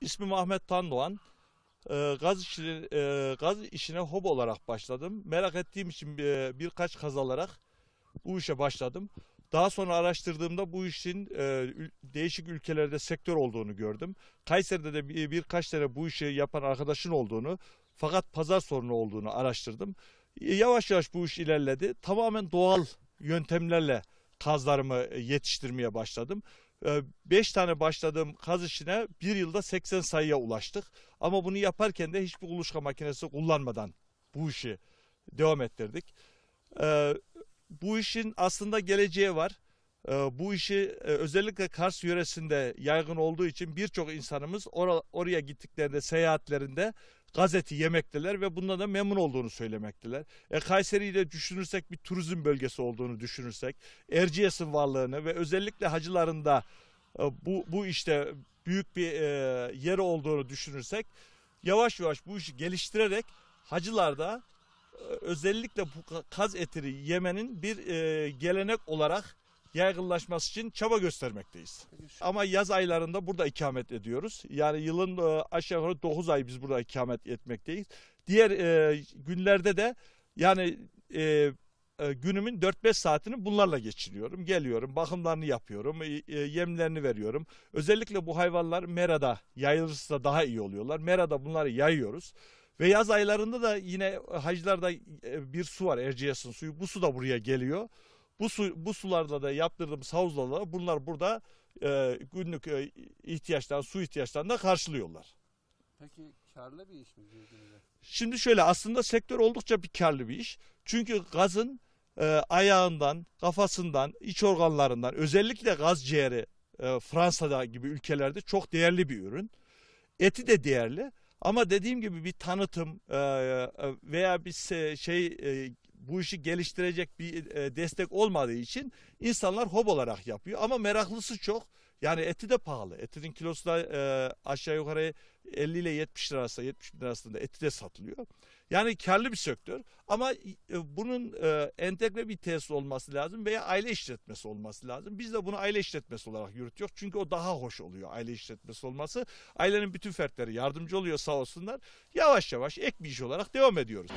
İsmim Ahmet Tandoğan. Ee, gaz, işi, e, gaz işine hobi olarak başladım. Merak ettiğim için e, birkaç kaz alarak bu işe başladım. Daha sonra araştırdığımda bu işin e, değişik ülkelerde sektör olduğunu gördüm. Kayseri'de de birkaç tane bu işi yapan arkadaşın olduğunu fakat pazar sorunu olduğunu araştırdım. yavaş yavaş bu iş ilerledi. Tamamen doğal yöntemlerle kazlarımı yetiştirmeye başladım. 5 ee, tane başladığım kaz işine bir yılda 80 sayıya ulaştık. Ama bunu yaparken de hiçbir uluşka makinesi kullanmadan bu işi devam ettirdik. Ee, bu işin aslında geleceği var. Ee, bu işi e, özellikle Kars yöresinde yaygın olduğu için birçok insanımız or oraya gittiklerinde seyahatlerinde gazeti yemekteler ve bundan da memnun olduğunu söylemekteler. E, Kayseri'yi de düşünürsek bir turizm bölgesi olduğunu düşünürsek Erciyes'in varlığını ve özellikle hacıların da e, bu, bu işte büyük bir e, yeri olduğunu düşünürsek yavaş yavaş bu işi geliştirerek hacılarda e, özellikle bu kaz etini yemenin bir e, gelenek olarak yaygınlaşması için çaba göstermekteyiz. Ama yaz aylarında burada ikamet ediyoruz. Yani yılın e, aşağı yukarı 9 ay biz burada ikamet etmekteyiz. Diğer e, günlerde de yani e, e günümün 4-5 saatini bunlarla geçiriyorum. Geliyorum, bakımlarını yapıyorum, e, yemlerini veriyorum. Özellikle bu hayvanlar merada yayılırsa daha iyi oluyorlar. Merada bunları yayıyoruz. Ve yaz aylarında da yine haclarda bir su var Erciyes'in suyu. Bu su da buraya geliyor. Bu, su, bu sularda da yaptırdığımız havuzlarda bunlar burada e, günlük e, ihtiyaçtan, su ihtiyaçtan da karşılıyorlar. Peki karlı bir iş mi girdiğinizde? Şimdi şöyle aslında sektör oldukça bir karlı bir iş. Çünkü gazın e, ayağından, kafasından, iç organlarından özellikle gaz ciğeri e, Fransa'da gibi ülkelerde çok değerli bir ürün. Eti de değerli ama dediğim gibi bir tanıtım e, e veya bir şey e, bu işi geliştirecek bir e, destek olmadığı için insanlar hob olarak yapıyor. Ama meraklısı çok. Yani eti de pahalı. Etinin kilosu da e, aşağı yukarı 50 ile 70 lira arasında 70 bin arasında eti de satılıyor. Yani karlı bir sektör ama e, bunun e, entegre bir tesis olması lazım veya aile işletmesi olması lazım. Biz de bunu aile işletmesi olarak yürütüyoruz. Çünkü o daha hoş oluyor aile işletmesi olması. Ailenin bütün fertleri yardımcı oluyor sağ olsunlar. Yavaş yavaş ek bir iş olarak devam ediyoruz.